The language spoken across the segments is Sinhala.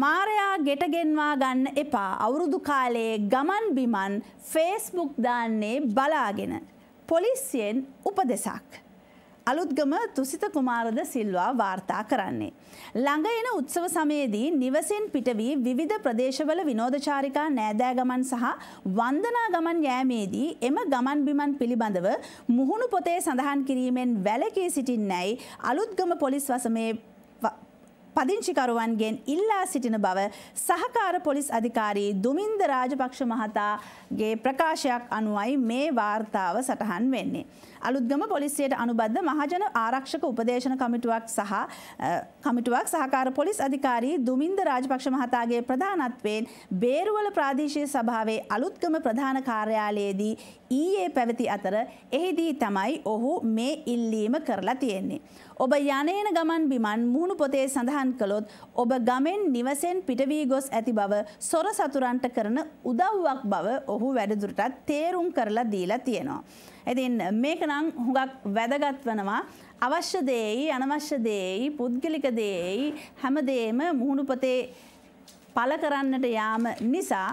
මාරයා ගෙටගෙන්වා ගන්න එපා අවුරුදු කාලයේ ගමන් බිමන් ෆේස්බුක් දාන්නේ බලාගෙන. පොලිසියෙන් උපදෙසක්. අලුත්ගම තුසිත කුමාරද සිල්වා වාර්තා කරන්නේ. ළඟ එන උත්සව සමයේදී නිවසෙන් පිටවී විවිධ ප්‍රදේශවල විනෝධචාරිකා නෑදෑගමන් සහ වන්දනා ගමන් යෑමේදී එම ගමන් බිමන් පිළිබඳව මුහුණු පොතේ සඳහන් කිරීමෙන් වැළකී සිටින්නැයි අලුත්ගම පොලිස් වසමේ පදිංචිකරුවන්ගෙන් ඉල්ලා සිටින බව සහකාර පොලිස් අධිකාරී දුමින්ද රාජපක්ෂ මහතාගේ ප්‍රකාශයක් අනුවයි මේ වාර්තාව සටහන් වෙන්නේ. අලුත්ගම පොලිසියට අනුබද්ධ මහජන ආරක්ෂක උපදේශන කමිටුවක් සහ කමිටුවක් සහකාර පොලිස් අධිකාරී දුමින්ද රාජපක්ෂ මහතාගේ ප්‍රධානත්වයෙන් බේරුවල ප්‍රාදේශීය සභාවේ අලුත්ගම ප්‍රධාන කාර්යාලයේදී ඊයේ පැවති අතර එහිදී තමයි ඔහු මේ ඉල්ලීම කරලා තියෙන්නේ. ඔබ යනේන ගමන් බිමන් මුහුණු පොතේ සඳහන් සඳහන් කළොත් ඔබ ගමෙන් නිවසෙන් පිටවී ගොස් ඇති බව සොර සතුරන්ට කරන උදව්වක් බව ඔහු වැඩදුරටත් තේරුම් කරලා දීලා තියෙනවා. ඇතින් මේක නම් හුඟක් වැදගත් වනවා අවශ්‍ය දේයි අනවශ්‍ය දේයි පුද්ගලික දේයි හැමදේම මුහුණුපතේ පල කරන්නට යාම නිසා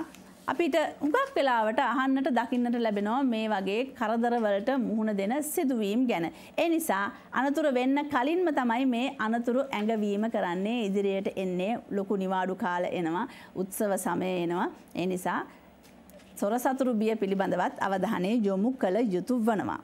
අපිට හුඟක් වෙලාවට අහන්නට දකින්නට ලැබෙනවා මේ වගේ කරදරවලට මුහුණ දෙන සිදුවීම් ගැන. ඒ නිසා අනතුරු වෙන්න කලින්ම තමයි මේ අනතුරු ඇඟවීම කරන්නේ ඉදිරියට එන්නේ ලොකු නිවාඩු කාල එනවා උත්සව සමය එනවා. ඒ නිසා සොර සතුරු බිය පිළිබඳවත් අවධානය යොමු කළ යුතු වනවා.